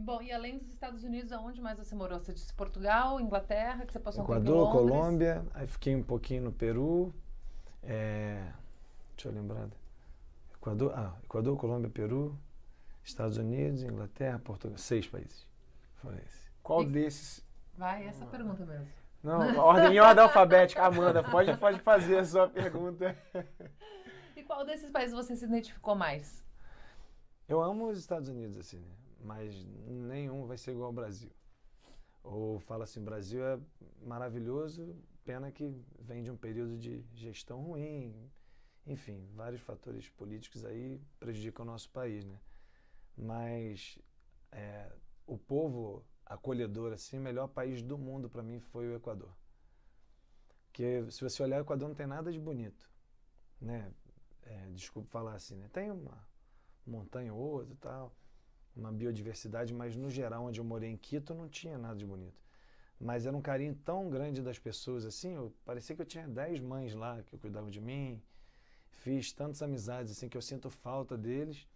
Bom, e além dos Estados Unidos, aonde mais você morou? Você disse Portugal, Inglaterra, que você passou Equador, um tempo Equador, Londres. Colômbia, aí fiquei um pouquinho no Peru. É, deixa eu lembrar. Equador, ah, Equador, Colômbia, Peru, Estados Unidos, Inglaterra, Portugal. Seis países. Foi esse. Qual e, desses? Vai, essa ah, pergunta mesmo. Não, ordem, em ordem alfabética. Amanda, pode, pode fazer a sua pergunta. E qual desses países você se identificou mais? Eu amo os Estados Unidos, assim, né? mas nenhum vai ser igual ao Brasil. Ou fala assim, Brasil é maravilhoso, pena que vem de um período de gestão ruim, enfim, vários fatores políticos aí prejudicam o nosso país, né? Mas é, o povo acolhedor, assim, melhor país do mundo para mim foi o Equador. Porque se você olhar, o Equador não tem nada de bonito, né? É, desculpa falar assim, né? Tem uma montanha ou outra e tal, uma biodiversidade, mas no geral, onde eu morei em Quito, não tinha nada de bonito. Mas era um carinho tão grande das pessoas, assim, eu, parecia que eu tinha dez mães lá que cuidavam de mim, fiz tantas amizades, assim, que eu sinto falta deles.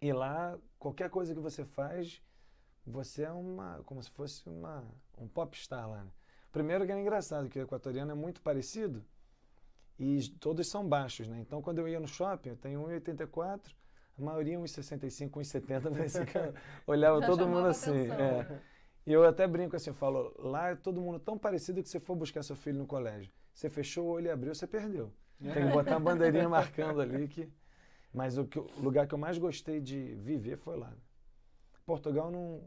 E lá, qualquer coisa que você faz, você é uma, como se fosse uma, um popstar lá, né? Primeiro que era engraçado, que o equatoriano é muito parecido, e todos são baixos, né? Então, quando eu ia no shopping, eu tenho 1,84, a maioria é uns 65, uns 70, mas olhava Já todo mundo assim. É. E eu até brinco assim, eu falo, lá é todo mundo tão parecido que você for buscar seu filho no colégio. Você fechou o olho e abriu, você perdeu. É. Tem que botar uma bandeirinha marcando ali que... Mas o, que, o, lugar que eu mais gostei de viver foi lá. Portugal não,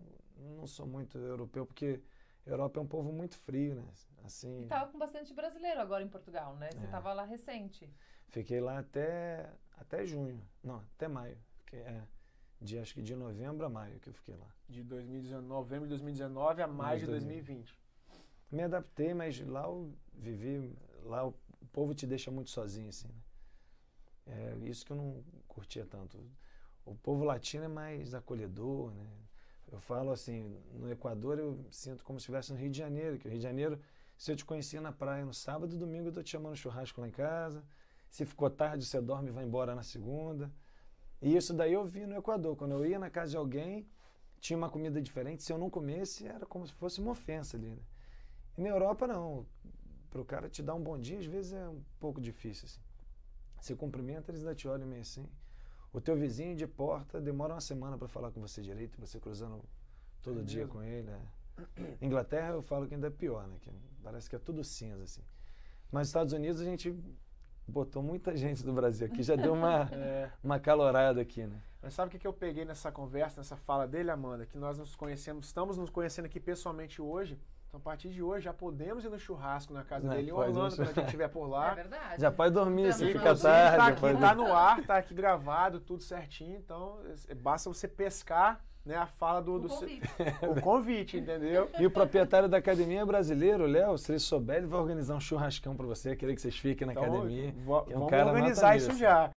não sou muito europeu, porque Europa é um povo muito frio, né? Assim. E tava com bastante brasileiro agora em Portugal, né? Você estava é. lá recente. Fiquei lá até até junho, não, até maio, que é de acho que de novembro a maio que eu fiquei lá. De 2019, novembro de 2019 a maio Mais de 2020. Me adaptei, mas lá eu vivi, lá o povo te deixa muito sozinho assim, né? É isso que eu não curtia tanto. O povo latino é mais acolhedor, né? Eu falo assim, no Equador eu sinto como se estivesse no Rio de Janeiro, que o Rio de Janeiro, se eu te conhecia na praia no sábado, domingo eu tô te chamando churrasco lá em casa, se ficou tarde, você dorme e vai embora na segunda. E isso daí eu vi no Equador. Quando eu ia na casa de alguém, tinha uma comida diferente. Se eu não comesse, era como se fosse uma ofensa ali. Né? E na Europa, não. Para o cara te dar um bom dia, às vezes é um pouco difícil. Assim. Você cumprimenta, eles ainda te olham meio assim. O teu vizinho de porta demora uma semana para falar com você direito, você cruzando todo é dia mesmo? com ele. Né? Inglaterra eu falo que ainda é pior, né? Que parece que é tudo cinza, assim. Mas nos Estados Unidos a gente botou muita gente do Brasil aqui, já deu uma, é. uma calorada aqui, né? Mas sabe o que eu peguei nessa conversa, nessa fala dele, Amanda? Que nós nos conhecemos, estamos nos conhecendo aqui pessoalmente hoje, então, a partir de hoje, já podemos ir no churrasco na casa Não, né, dele em Orlando, quando a gente estiver por lá. É verdade. Já pode dormir, se fica tarde. Tá, aqui, tá no ar, tá aqui gravado, tudo certinho. Então, é, é, basta você pescar né, a fala do, do convite. o convite, entendeu? E o proprietário da academia é brasileiro, Léo, se ele souber, ele vai organizar um churrascão para você, querer que vocês fiquem na então, academia. É um vamos organizar isso já.